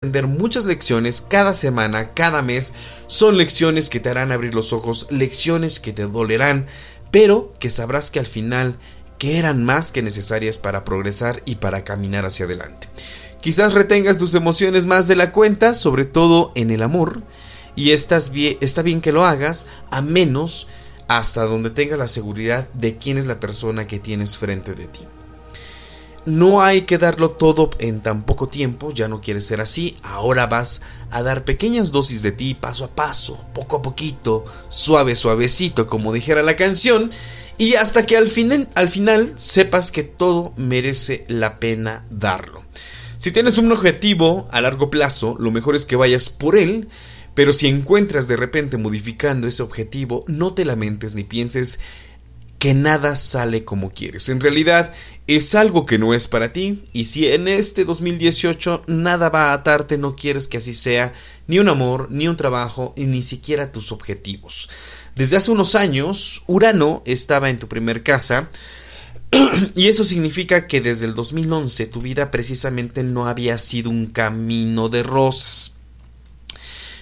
aprender muchas lecciones cada semana, cada mes. Son lecciones que te harán abrir los ojos, lecciones que te dolerán, pero que sabrás que al final que eran más que necesarias para progresar y para caminar hacia adelante. Quizás retengas tus emociones más de la cuenta, sobre todo en el amor, y estás bien, está bien que lo hagas, a menos hasta donde tengas la seguridad de quién es la persona que tienes frente de ti no hay que darlo todo en tan poco tiempo, ya no quieres ser así, ahora vas a dar pequeñas dosis de ti paso a paso, poco a poquito, suave, suavecito, como dijera la canción, y hasta que al, al final sepas que todo merece la pena darlo. Si tienes un objetivo a largo plazo, lo mejor es que vayas por él, pero si encuentras de repente modificando ese objetivo, no te lamentes ni pienses que nada sale como quieres. En realidad es algo que no es para ti y si en este 2018 nada va a atarte, no quieres que así sea, ni un amor, ni un trabajo, y ni siquiera tus objetivos. Desde hace unos años, Urano estaba en tu primer casa y eso significa que desde el 2011 tu vida precisamente no había sido un camino de rosas.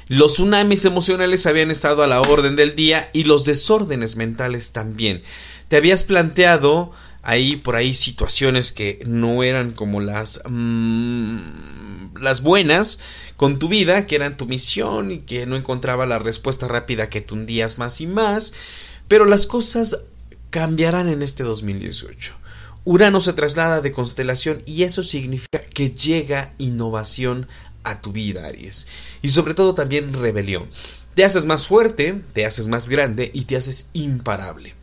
Los tsunamis emocionales habían estado a la orden del día y los desórdenes mentales también. Te habías planteado hay por ahí situaciones que no eran como las... Mm, las buenas con tu vida, que eran tu misión y que no encontraba la respuesta rápida que tundías más y más. Pero las cosas cambiarán en este 2018. Urano se traslada de constelación y eso significa que llega innovación a tu vida, Aries. Y sobre todo también rebelión. Te haces más fuerte, te haces más grande y te haces imparable.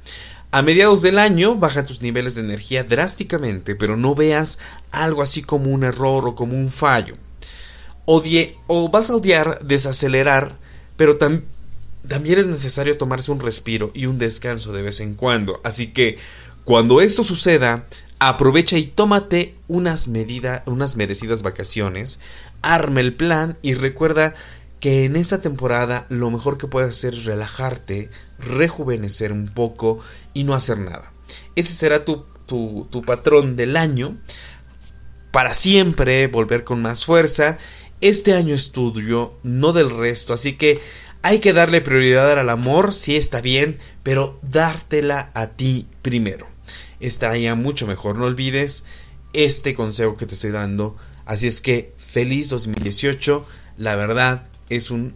A mediados del año baja tus niveles de energía drásticamente, pero no veas algo así como un error o como un fallo. Odie, o vas a odiar desacelerar, pero también es necesario tomarse un respiro y un descanso de vez en cuando. Así que cuando esto suceda, aprovecha y tómate unas, medidas, unas merecidas vacaciones, arma el plan y recuerda que en esta temporada lo mejor que puedes hacer es relajarte, rejuvenecer un poco y no hacer nada. Ese será tu, patrón del año. Para siempre volver con más fuerza. Este año estudio, no del resto. Así que hay que darle prioridad al amor, si está bien, pero dártela a ti primero. Estaría mucho mejor, no olvides este consejo que te estoy dando. Así es que feliz 2018, la verdad es un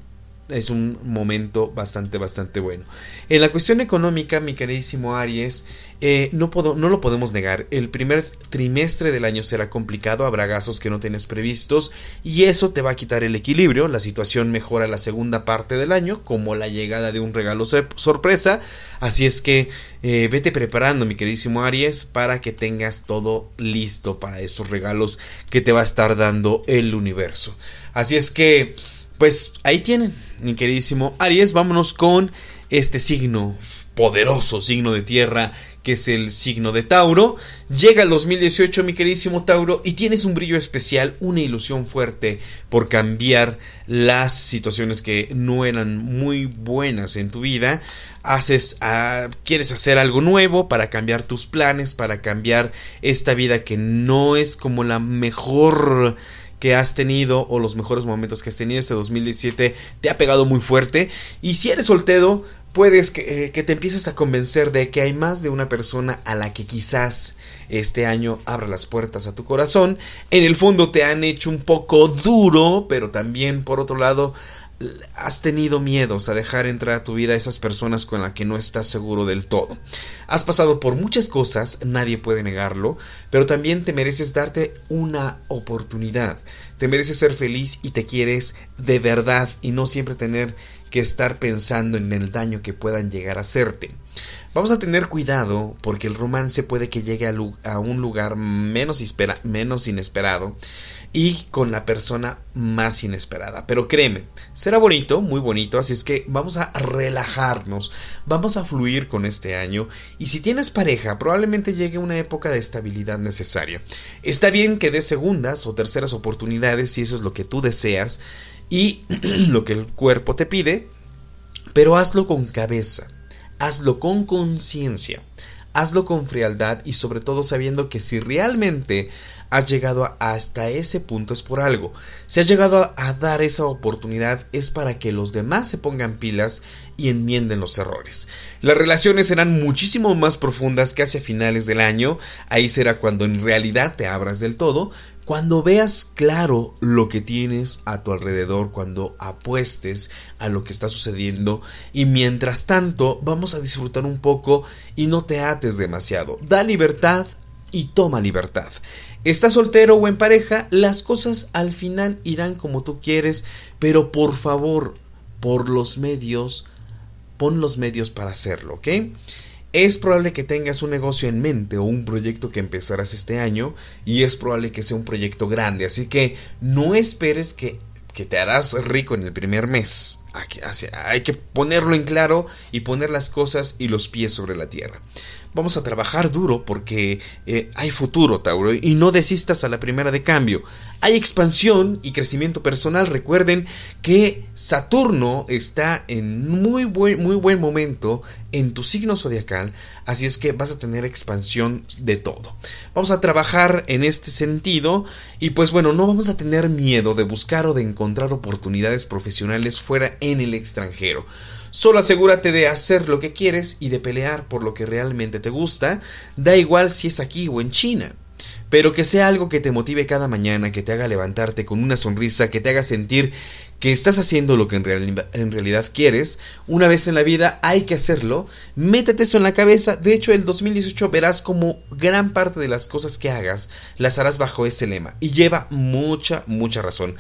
es un momento bastante, bastante bueno. En la cuestión económica, mi queridísimo Aries, eh, no, puedo, no lo podemos negar. El primer trimestre del año será complicado, habrá gastos que no tienes previstos y eso te va a quitar el equilibrio. La situación mejora la segunda parte del año, como la llegada de un regalo sorpresa. Así es que eh, vete preparando, mi queridísimo Aries, para que tengas todo listo para estos regalos que te va a estar dando el universo. Así es que, pues ahí tienen mi queridísimo Aries, vámonos con este signo, poderoso signo de tierra, que es el signo de Tauro. Llega el 2018, mi queridísimo Tauro, y tienes un brillo especial, una ilusión fuerte por cambiar las situaciones que no eran muy buenas en tu vida. Haces, ah, quieres hacer algo nuevo para cambiar tus planes, para cambiar esta vida que no es como la mejor que has tenido o los mejores momentos que has tenido este 2017 te ha pegado muy fuerte y si eres soltero puedes eh, que, te empieces a convencer de que hay más de una persona a la que quizás este año abra las puertas a tu corazón en el fondo te han hecho un poco duro pero también por otro lado has tenido miedos a dejar entrar a tu vida a esas personas con las que no estás seguro del todo. Has pasado por muchas cosas, nadie puede negarlo, pero también te mereces darte una oportunidad. Te mereces ser feliz y te quieres de verdad y no siempre tener que estar pensando en el daño que puedan llegar a hacerte. Vamos a tener cuidado porque el romance puede que llegue a, un lugar menos, menos inesperado y con la persona más inesperada. Pero créeme, será bonito, muy bonito, así es que vamos a relajarnos, vamos a fluir con este año y si tienes pareja, probablemente llegue una época de estabilidad necesaria. Está bien que des segundas o terceras oportunidades si eso es lo que tú deseas y lo que el cuerpo te pide, pero hazlo con cabeza, hazlo con conciencia, hazlo con frialdad y sobre todo sabiendo que si realmente has llegado hasta ese punto es por algo. Si has llegado a, dar esa oportunidad es para que los demás se pongan pilas y enmienden los errores. Las relaciones serán muchísimo más profundas que hacia finales del año, ahí será cuando en realidad te abras del todo, cuando veas claro lo que tienes a tu alrededor, cuando apuestes a lo que está sucediendo y mientras tanto vamos a disfrutar un poco y no te ates demasiado. Da libertad y toma libertad. Estás soltero o en pareja, las cosas al final irán como tú quieres, pero por favor, por los medios pon los medios para hacerlo, ¿ok? Es probable que tengas un negocio en mente o un proyecto que empezarás este año y es probable que sea un proyecto grande, así que no esperes que, te harás rico en el primer mes. hay que ponerlo en claro y poner las cosas y los pies sobre la tierra vamos a trabajar duro porque eh, hay futuro, Tauro, y no desistas a la primera de cambio. Hay expansión y crecimiento personal. Recuerden que Saturno está en muy buen, muy buen momento en tu signo zodiacal, así es que vas a tener expansión de todo. Vamos a trabajar en este sentido y pues bueno, no vamos a tener miedo de buscar o de encontrar oportunidades profesionales fuera en el extranjero. Solo asegúrate de hacer lo que quieres y de pelear por lo que realmente te gusta, da igual si es aquí o en China pero que sea algo que te motive cada mañana, que te haga levantarte con una sonrisa, que te haga sentir que estás haciendo lo que en, realidad, quieres. Una vez en la vida hay que hacerlo. Métete eso en la cabeza. De hecho, el 2018 verás como gran parte de las cosas que hagas las harás bajo ese lema. Y lleva mucha, mucha razón.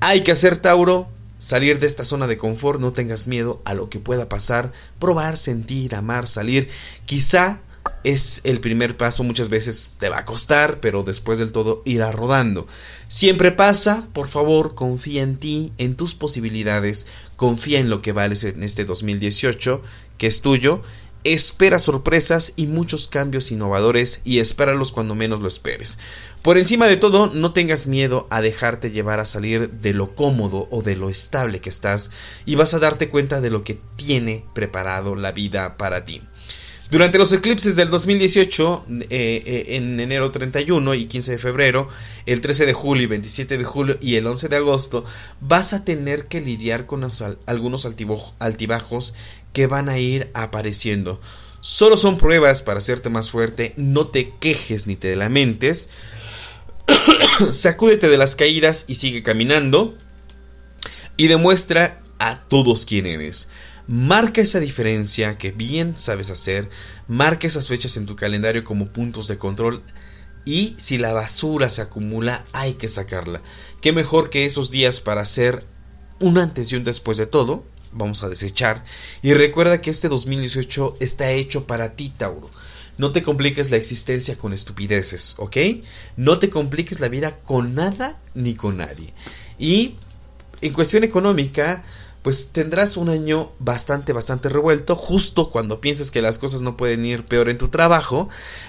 Hay que hacer Tauro salir de esta zona de confort, no tengas miedo a lo que pueda pasar, probar, sentir, amar, salir. Quizá es el primer paso, muchas veces te va a costar, pero después del todo irá rodando. Siempre pasa, por favor, confía en ti, en tus posibilidades, confía en lo que vales en este 2018, que es tuyo, Espera sorpresas y muchos cambios innovadores y espéralos cuando menos lo esperes. Por encima de todo, no tengas miedo a dejarte llevar a salir de lo cómodo o de lo estable que estás y vas a darte cuenta de lo que tiene preparado la vida para ti. Durante los eclipses del 2018, eh, eh, en enero 31 y 15 de febrero, el 13 de julio y 27 de julio y el 11 de agosto, vas a tener que lidiar con algunos altibajos que van a ir apareciendo. Solo son pruebas para hacerte más fuerte, no te quejes ni te lamentes. Sacúdete de las caídas y sigue caminando. Y demuestra a todos quién eres. Marca esa diferencia que bien sabes hacer, marca esas fechas en tu calendario como puntos de control y si la basura se acumula hay que sacarla. Qué mejor que esos días para hacer un antes y un después de todo, vamos a desechar y recuerda que este 2018 está hecho para ti, Tauro. No te compliques la existencia con estupideces, ¿ok? No te compliques la vida con nada ni con nadie. Y en cuestión económica, pues tendrás un año bastante, bastante revuelto, justo cuando pienses que las cosas no pueden ir peor en tu trabajo,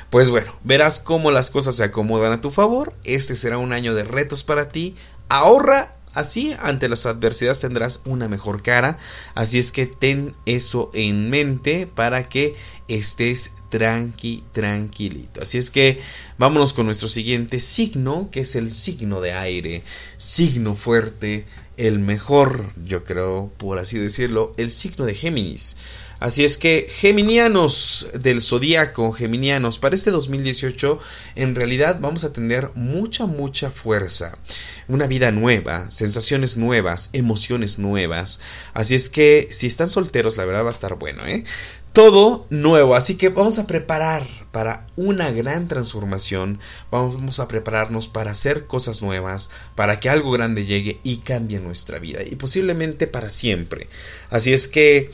pues bueno, verás cómo las cosas se acomodan a tu favor, este será un año de retos para ti, ahorra, así ante las adversidades tendrás una mejor cara, así es que ten eso en mente para que estés tranqui, tranquilito. Así es que vámonos con nuestro siguiente signo, que es el signo de aire, signo fuerte, el mejor, yo creo, por así decirlo, el signo de Géminis. Así es que, geminianos del zodíaco, geminianos, para este 2018 en realidad vamos a tener mucha, mucha fuerza, una vida nueva, sensaciones nuevas, emociones nuevas. Así es que, si están solteros, la verdad va a estar bueno, ¿eh? todo nuevo. Así que vamos a preparar para una gran transformación. Vamos a prepararnos para hacer cosas nuevas, para que algo grande llegue y cambie nuestra vida. Y posiblemente para siempre. Así es que...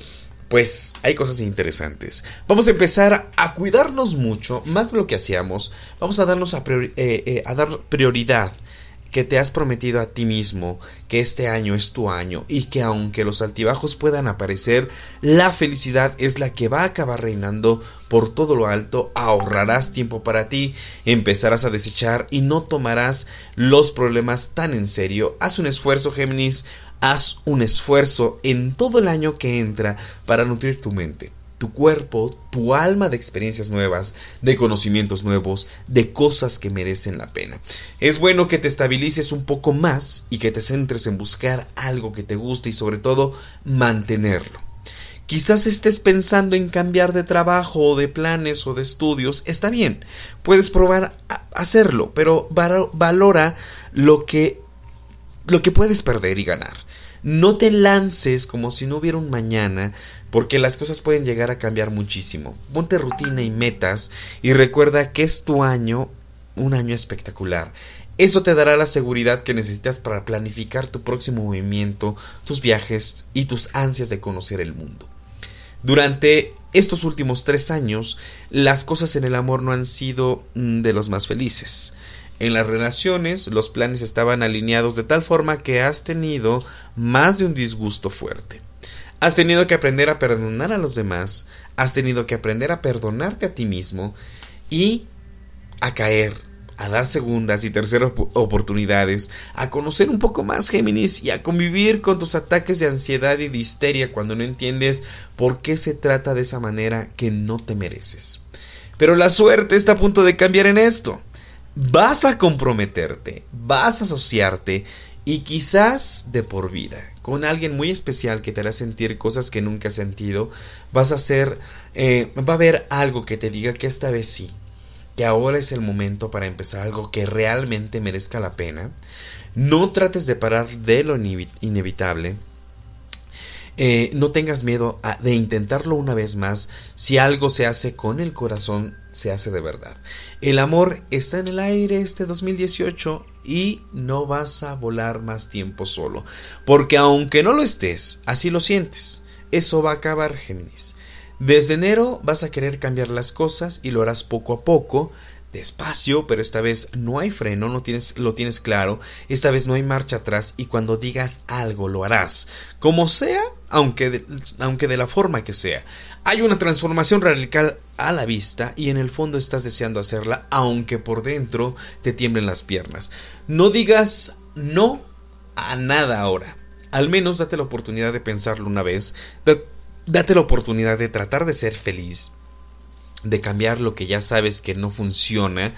Pues hay cosas interesantes. Vamos a empezar a cuidarnos mucho, más de lo que hacíamos. Vamos a darnos a, eh, eh, a dar prioridad que te has prometido a ti mismo que este año es tu año y que aunque los altibajos puedan aparecer, la felicidad es la que va a acabar reinando por todo lo alto, ahorrarás tiempo para ti, empezarás a desechar y no tomarás los problemas tan en serio. Haz un esfuerzo, Géminis, haz un esfuerzo en todo el año que entra para nutrir tu mente tu cuerpo, tu alma de experiencias nuevas, de conocimientos nuevos, de cosas que merecen la pena. Es bueno que te estabilices un poco más y que te centres en buscar algo que te guste y sobre todo mantenerlo. Quizás estés pensando en cambiar de trabajo o de planes o de estudios. Está bien, puedes probar hacerlo, pero valora lo que, lo que puedes perder y ganar. No te lances como si no hubiera un mañana porque las cosas pueden llegar a cambiar muchísimo. Ponte rutina y metas y recuerda que es tu año, un año espectacular. Eso te dará la seguridad que necesitas para planificar tu próximo movimiento, tus viajes y tus ansias de conocer el mundo. Durante estos últimos tres años, las cosas en el amor no han sido mm, de los más felices. En las relaciones, los planes estaban alineados de tal forma que has tenido más de un disgusto fuerte. Has tenido que aprender a perdonar a los demás, has tenido que aprender a perdonarte a ti mismo y a caer, a dar segundas y terceras oportunidades, a conocer un poco más Géminis y a convivir con tus ataques de ansiedad y de histeria cuando no entiendes por qué se trata de esa manera que no te mereces. Pero la suerte está a punto de cambiar en esto. Vas a comprometerte, vas a asociarte y quizás de por vida con alguien muy especial que te hará sentir cosas que nunca has sentido, vas a hacer, eh, va a haber algo que te diga que esta vez sí, que ahora es el momento para empezar algo que realmente merezca la pena. No trates de parar de lo inevitable. Eh, no tengas miedo de intentarlo una vez más. Si algo se hace con el corazón, se hace de verdad. El amor está en el aire este 2018 y no vas a volar más tiempo solo. Porque aunque no lo estés, así lo sientes. Eso va a acabar, Géminis. Desde enero vas a querer cambiar las cosas y lo harás poco a poco despacio, pero esta vez no hay freno, no tienes, lo tienes claro, esta vez no hay marcha atrás y cuando digas algo lo harás, como sea, aunque aunque de la forma que sea. Hay una transformación radical a la vista y en el fondo estás deseando hacerla, aunque por dentro te tiemblen las piernas. No digas no a nada ahora. Al menos date la oportunidad de pensarlo una vez, date la oportunidad de tratar de ser feliz de cambiar lo que ya sabes que no funciona,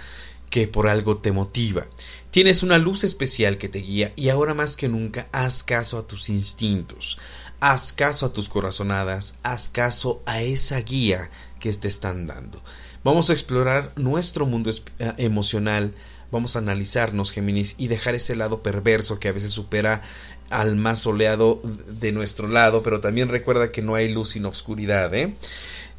que por algo te motiva. Tienes una luz especial que te guía y ahora más que nunca haz caso a tus instintos, haz caso a tus corazonadas, haz caso a esa guía que te están dando. Vamos a explorar nuestro mundo eh, emocional, vamos a analizarnos, Géminis, y dejar ese lado perverso que a veces supera al más soleado de nuestro lado, pero también recuerda que no hay luz sin oscuridad, ¿eh?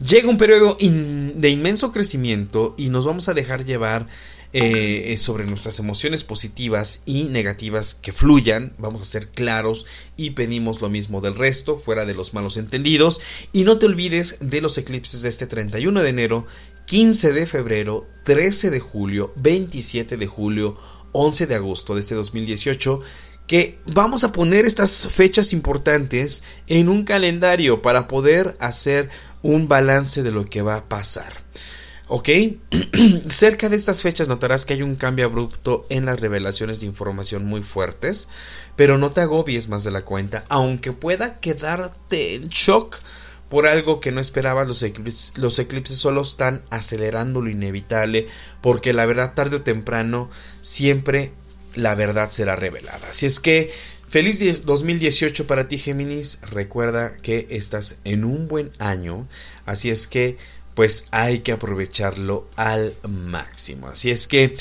Llega un periodo de inmenso crecimiento y nos vamos a dejar llevar eh, eh, sobre nuestras emociones positivas y negativas que fluyan, vamos a ser claros y pedimos lo mismo del resto, fuera de los malos entendidos, y no te olvides de los eclipses de este 31 de enero, 15 de febrero, 13 de julio, 27 de julio, 11 de agosto de este 2018, que vamos a poner estas fechas importantes en un calendario para poder hacer un balance de lo que va a pasar. ¿Ok? Cerca de estas fechas notarás que hay un cambio abrupto en las revelaciones de información muy fuertes, pero no te agobies más de la cuenta, aunque pueda quedarte en shock por algo que no esperabas, los eclipses, los eclipses solo están acelerando lo inevitable, porque la verdad tarde o temprano siempre la verdad será revelada. si es que Feliz 2018 para ti, Géminis. Recuerda que estás en un buen año, así es que pues hay que aprovecharlo al máximo. Así es que...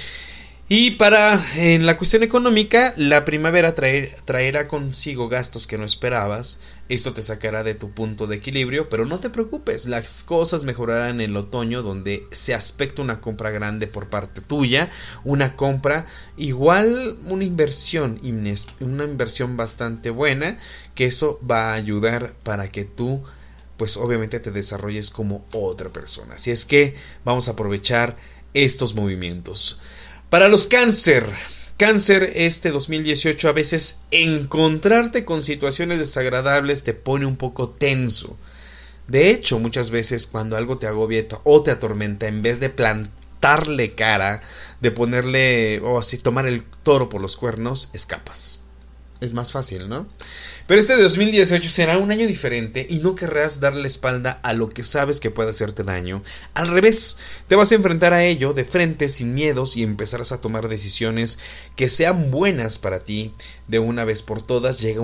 Y para en la cuestión económica, la primavera traer, traerá consigo gastos que no esperabas, esto te sacará de tu punto de equilibrio, pero no te preocupes, las cosas mejorarán en el otoño donde se aspecta una compra grande por parte tuya, una compra igual una inversión, una inversión bastante buena, que eso va a ayudar para que tú pues obviamente te desarrolles como otra persona. Así es que vamos a aprovechar estos movimientos. Para los cáncer, cáncer este 2018 a veces encontrarte con situaciones desagradables te pone un poco tenso. De hecho, muchas veces cuando algo te agobia o te atormenta, en vez de plantarle cara, de ponerle o así tomar el toro por los cuernos, escapas es más fácil, ¿no? Pero este 2018 será un año diferente y no querrás darle espalda a lo que sabes que puede hacerte daño. Al revés, te vas a enfrentar a ello de frente, sin miedos, y empezarás a tomar decisiones que sean buenas para ti de una vez por todas. Llega